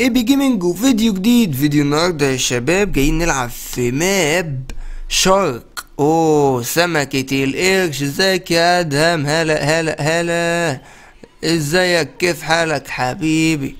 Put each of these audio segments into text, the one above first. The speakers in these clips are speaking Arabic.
ايبي جيمنج وفيديو جديد فيديو النهارده يا شباب جايين نلعب في ماب شارك اوه سمكة القرش ازيك يا ادهم هلا هلا هلا ازيك كيف حالك حبيبي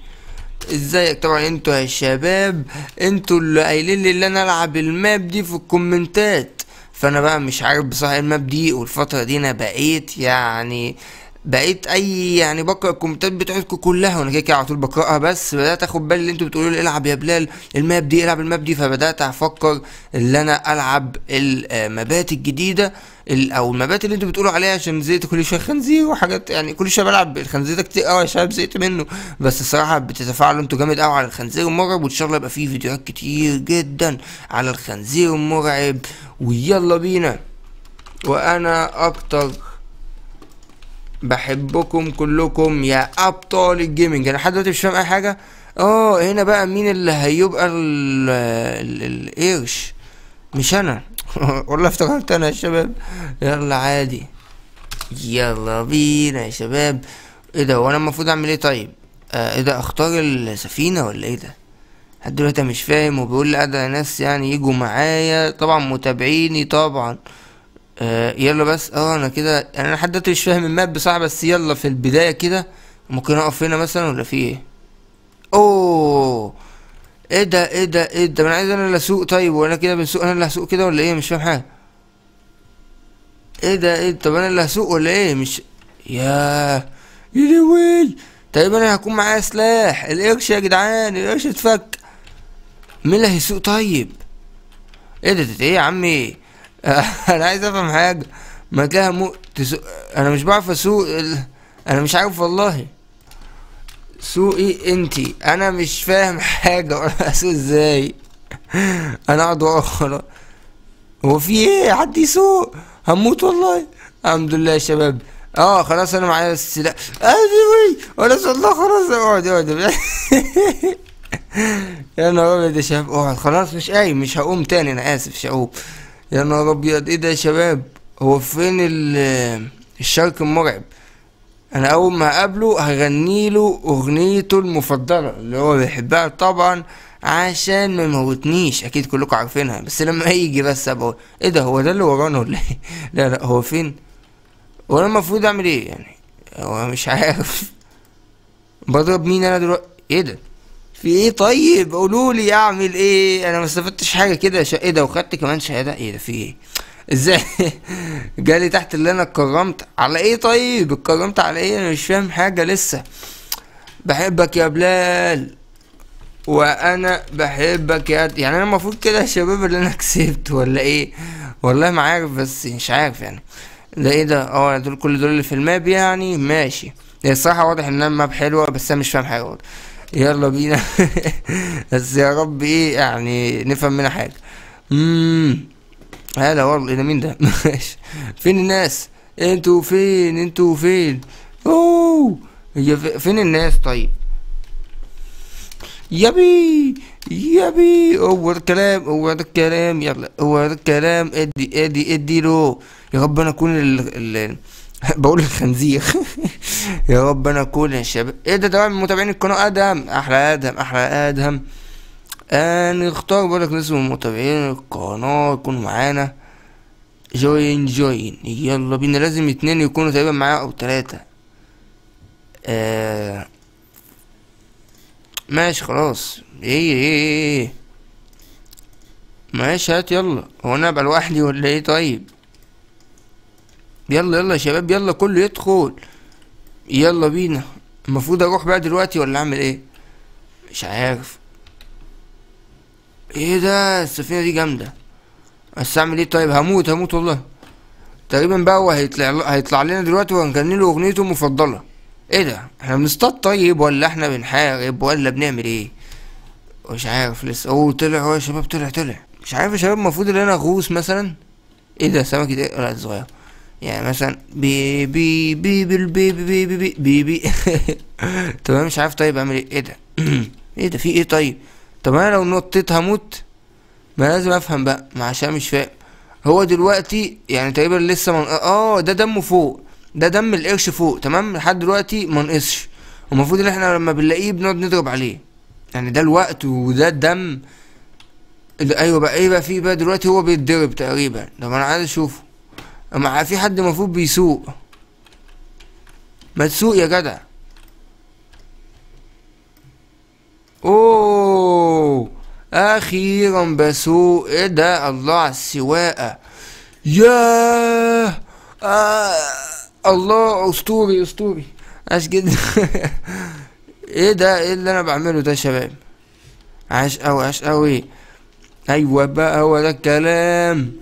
ازيك طبعا انتوا يا شباب انتوا اللي قايلين لي ان انا العب الماب دي في الكومنتات فانا بقى مش عارف بصراحه الماب دي والفتره دي انا بقيت يعني بقيت اي يعني بقرا الكومنتات بتاعتكم كلها وانا كده كده على طول بقراها بس بدات اخد بالي اللي انتوا بتقولوا لي العب يا بلال الماب دي العب الماب دي فبدات افكر ان انا العب المبات الجديده او المبات اللي انتوا بتقولوا عليها عشان زيت كل شويه خنزير وحاجات يعني كل شويه بلعب الخنزير ده كتير قوي يا شباب زهقت منه بس الصراحه بتتفاعلوا انتوا جامد قوي على الخنزير المرعب وان شاء الله يبقى فيه فيديوهات كتير جدا على الخنزير المرعب ويلا بينا وانا اكتر بحبكم كلكم يا ابطال الجيمنج انا لحد دلوقتي مش فاهم اي حاجه اه هنا بقى مين اللي هيبقى ال القرش مش انا والله افتكرت انا يا شباب يلا عادي يلا بينا يا شباب ايه ده وانا المفروض اعمل ايه طيب آه ايه ده اختار السفينه ولا ايه ده لحد دلوقتي مش فاهم وبيقول لي ادى ناس يعني يجوا معايا طبعا متابعيني طبعا آه، يلا بس اه انا كده يعني انا لحد دلوقتي مش فاهم الماب بصراحه بس يلا في البدايه كده ممكن اقف هنا مثلا ولا في ايه اوه ايه ده ايه ده ايه ده انا عايز انا اللي اسوق طيب وانا كده بسوق انا اللي هسوق كده ولا ايه مش فاهم حاجه ايه ده ايه طب انا اللي هسوق ولا ايه مش يا ويل طيب انا هكون معايا سلاح القرش يا جدعان القرش اتفك مين اللي هيسوق طيب ايه ده ايه يا عمي انا عايز افهم حاجه ما تلاقيها مو تسوق انا مش بعرف اسوق ال... انا مش عارف والله سوقي انتي انا مش فاهم حاجه ولا اسوق ازاي انا اقعد واخر هو في ايه حد يسوق هموت والله الحمد لله يا شباب اه خلاص انا معايا السلاح ايوه خلاص والله خلاص اقعد اقعد يا نهار ابيض يا شباب اقعد خلاص مش قايم مش هقوم تاني انا اسف مش هقوم يا نهار ابيض ايه ده يا شباب هو فين الشرق المرعب انا اول ما اقابله هغني له اغنيته المفضله اللي هو بيحبها طبعا عشان ما يموتنيش اكيد كلكم عارفينها بس لما يجي بس ابقى ايه ده هو ده اللي ورانا ولا ايه لا لا هو فين وانا المفروض اعمل ايه يعني هو مش عارف بضرب مين انا دلوقتي ايه ده في ايه طيب قولوا لي اعمل ايه انا ما استفدتش حاجه كده ش... ايه ده وخدت كمان شهاده ايه ده في ايه ازاي جالي تحت اللي انا اتكرمت على ايه طيب اتكرمت على ايه انا مش فاهم حاجه لسه بحبك يا بلال وانا بحبك يا يعني انا المفروض كده يا شباب اللي انا كسبت ولا ايه والله ما عارف بس مش عارف يعني ده ايه ده اه دول كل دول اللي في الماب يعني ماشي هي الصراحه واضح ان الماب حلوه بس انا مش فاهم حاجه برضه يلا بينا بس يا رب ايه يعني نفهم منها حاجه امم هلا والله إيه ده مين ده ماشي فين الناس انتوا فين انتوا فين اوه هي فين الناس طيب يبي يبي هو ده الكلام هو ده الكلام يلا هو ده الكلام ادي ادي ادي له يا رب انا اكون ال ال بقول الخنزير يا رب انا اكون يا شباب ايه ده تمام متابعين القناه ادهم احلى ادهم احلى ادهم هنختار آه، بالك ناس من متابعين القناه يكونوا معانا جوين جوين يلا بينا لازم اتنين يكونوا تقريبا معايا او تلاتة آه ماشي خلاص ايه ايه ايه, إيه. ماشي هات يلا هو انا ابقى لوحدي ولا ايه طيب يلا يلا يا شباب يلا كله يدخل يلا بينا المفروض اروح بقى دلوقتي ولا اعمل ايه مش عارف ايه ده السفينه دي جامده بس اعمل ايه طيب هموت هموت والله تقريبا بقى هو هيطلع هيطلع لنا دلوقتي وهنغني له اغنيته المفضله ايه ده احنا بنصطاد طيب ولا احنا بنحارب ولا بنعمل ايه مش عارف لسه اوه طلع هو يا شباب طلع طلع مش عارف يا شباب المفروض ان انا اغوص مثلا ايه ده سمكه ايه لا صغيره يعني مثلا بي بي بي بي بي بي بي بي بي طب انا مش عارف طيب اعمل ايه ايه ده ايه ده في ايه طيب طب انا لو نطيت هموت ما لازم افهم بقى ما عشان مش فاهم هو دلوقتي يعني تقريبا لسه من... اه ده دمه فوق ده دم القرش فوق تمام لحد دلوقتي ما نقصش ومفروض ان احنا لما بنلاقيه بنقعد نضرب عليه يعني ده الوقت وده الدم ايوه بقى ايه بقى فيه بقى دلوقتي هو بيتضرب تقريبا طب انا عايز اشوفه مع في حد المفروض بيسوق ما تسوق يا جدع اوه اخيرا بسوق ايه ده الله على السواقه ياه آه. الله اسطوري اسطوري عاش جدا ايه ده ايه اللي انا بعمله ده يا شباب عاش قوي عاش قوي ايوه بقى هو ده الكلام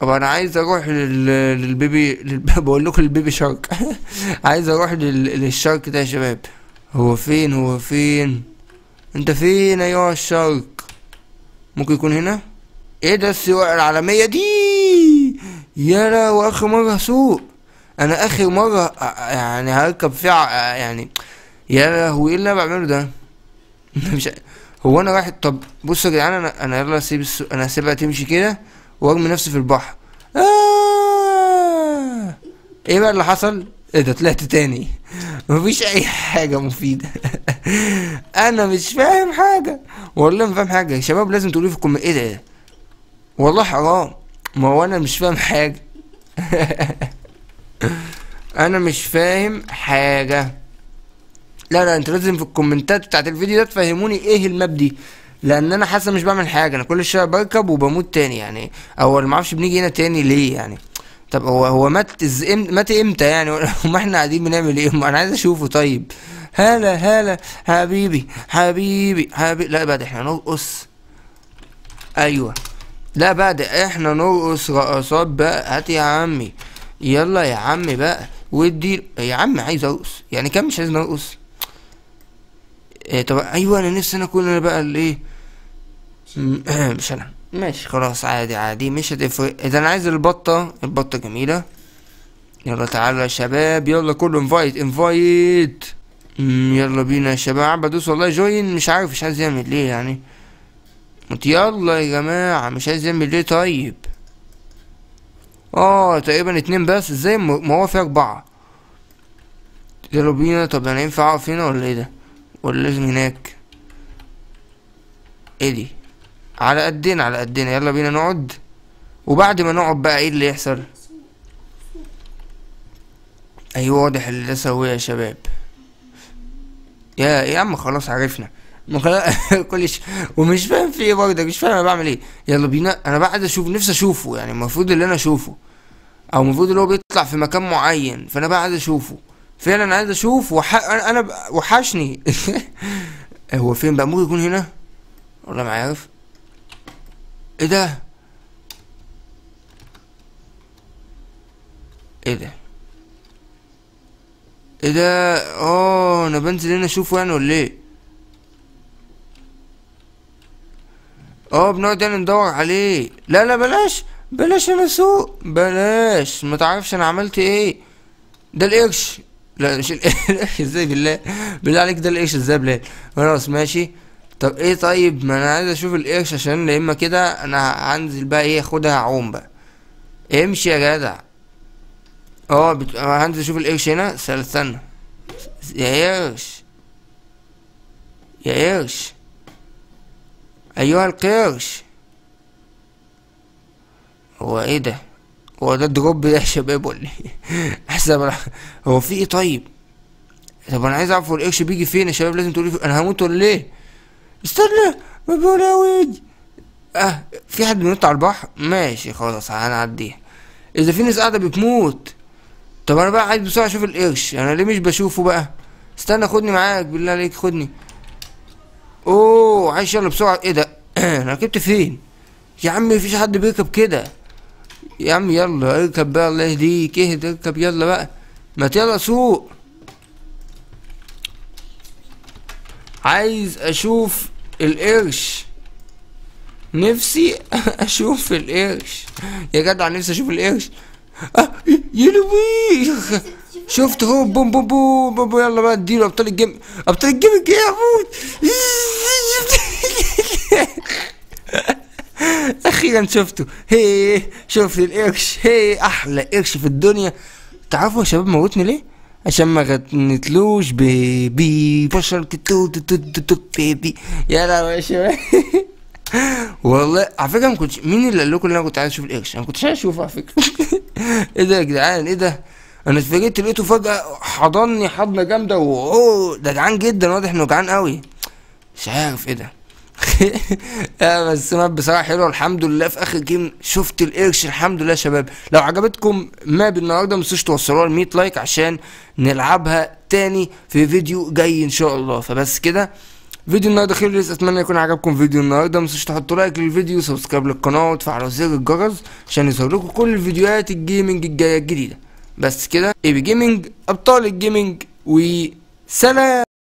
طب انا عايز اروح للبيبي بقول لكم البيبي شارك عايز اروح للشارك ده يا شباب هو فين هو فين انت فين ايوه الشارك ممكن يكون هنا ايه ده السواقة العالمية دي يلا واخر مرة هسوق انا اخر مرة آه، آه، يعني هركب فيها آه، يعني يا هو ايه اللي انا بعمله ده مش هو انا رايح طب بصوا يا جدعان انا انا يلا سيب السو... انا هسيبها تمشي كده وارمي نفسي في البحر آه. ايه بقى اللي حصل ايه ده طلعت تاني مفيش اي حاجة مفيدة انا مش فاهم حاجة والله ما فاهم حاجة يا شباب لازم تقولوا في الكومنت ايه ده والله حرام ما هو انا مش فاهم حاجة انا مش فاهم حاجة لا لا انتوا لازم في الكومنتات بتاعت الفيديو ده تفهموني ايه الماب دي لان انا حاسس مش بعمل حاجه انا كل شويه بركب وبموت تاني يعني او ما اعرفش بنيجي هنا تاني ليه يعني طب هو هو مات إز... مات امتى يعني وما احنا قاعدين بنعمل ايه انا عايز اشوفه طيب هلا هلا حبيبي حبيبي حبيبي لا بعد احنا نرقص ايوه لا بعد احنا نرقص رقصات بقى هات يا عمي يلا يا عمي بقى ودي يا عم عايز ارقص يعني كم مش عايز ارقص إيه طب ايوه انا نفسي انا كل انا بقى الايه مش انا ماشي خلاص عادي عادي مش هتفرق اذا انا عايز البطة البطة جميلة يلا تعالى يا شباب يلا كله انفايت انفايت يلا بينا يا شباب بدوس والله جوين مش عارف مش عايز يعمل ليه يعني يلا يا جماعة مش عايز يعمل ليه طيب اه تقريبا اتنين بس ازاي ما هو في اربعة يلا بينا طب انا ينفع اقف هنا ولا ايه ده ولا لازم هناك ايه دي على قدنا على قدنا يلا بينا نقعد وبعد ما نقعد بقى ايه اللي يحصل ايوه واضح اللي ده سويه يا شباب يا يا عم خلاص عرفنا كلش ومش فاهم في ايه برضك مش فاهم انا بعمل ايه يلا بينا انا بعد اشوف نفسي اشوفه يعني المفروض اللي انا اشوفه او المفروض اللي هو بيطلع في مكان معين فانا بقى عايز اشوفه فعلا عايز اشوف وح... انا وحشني هو فين بقى ممكن يكون هنا والله ما عارف ايه ده ايه ده ايه ده اه انا بنزل هنا اشوفه يعني ولا ايه اه بنقعد يعني ندور عليه لا لا بلاش بلاش انا اسوق بلاش ما تعرفش انا عملت ايه ده القرش لا مش القرش ازاي بالله بالله عليك ده القرش ازاي بالله خلاص ماشي طب ايه طيب ما انا عايز اشوف القرش عشان يا اما كده انا هنزل بقى ايه اخدها اعوم بقى امشي يا جدع اه بت... هنزل اشوف القرش هنا استنى يا قرش يا قرش ايها القرش هو ايه ده هو ده الدروب ده يا شباب ولا ايه احسن هو في ايه طيب طب انا عايز اعرف القرش بيجي فين يا شباب لازم تقولي انا هموت ولا ليه استنى ما بلاويج اه في حد بينط على البحر ماشي خلاص هنعديها اذا في ناس قاعده بتموت طب انا بقى عايز بسرعه اشوف القرش انا ليه مش بشوفه بقى استنى خدني معاك بالله عليك خدني اوه عايش يلا بسرعه ايه ده انا ركبت فين يا عم مفيش حد بيركب كده يا عم يلا اركب بقى الله يهديك اهدى اركب يلا بقى ما يلا سوق عايز اشوف القرش نفسي اشوف القرش يا جدع نفسي اشوف القرش آه، يا لويخ شفت هو بوم بوم بوم بوم يلا بقى اديله ابطال الجيم ابطال الجيم يا اخوي اخيرا شفته هي شفت القرش هي احلى قرش في الدنيا تعرفوا يا شباب موتني ليه عشان ما غنتلوش بيبي بشر تتو تو تو بيبي يا لهوي يا شباب والله على فكره ما كنتش مين اللي قال لكم ان انا كنت عايز اشوف القرش انا كنتش عايز اشوفه على فكره ايه ده يا جدعان ايه ده انا اتفاجئت لقيته فجاه حضني حضنه جامده واوه ده جعان جدا واضح انه جعان قوي مش عارف ايه ده آه، بس ماب بصراحه حلوه الحمد لله في اخر جيم شفت القرش الحمد لله يا شباب لو عجبتكم ماب النهارده ما تنسوش توصلوها ل 100 لايك عشان نلعبها تاني في فيديو جاي ان شاء الله فبس كده فيديو النهارده خير لسه اتمنى يكون عجبكم فيديو النهارده ما تنسوش تحطوا لايك للفيديو سبسكرايب للقناه وتفعلوا زر الجرس عشان يظهر لكم كل الفيديوهات الجيمنج الجايه الجديده بس كده اي بي جيمنج ابطال الجيمنج وسلام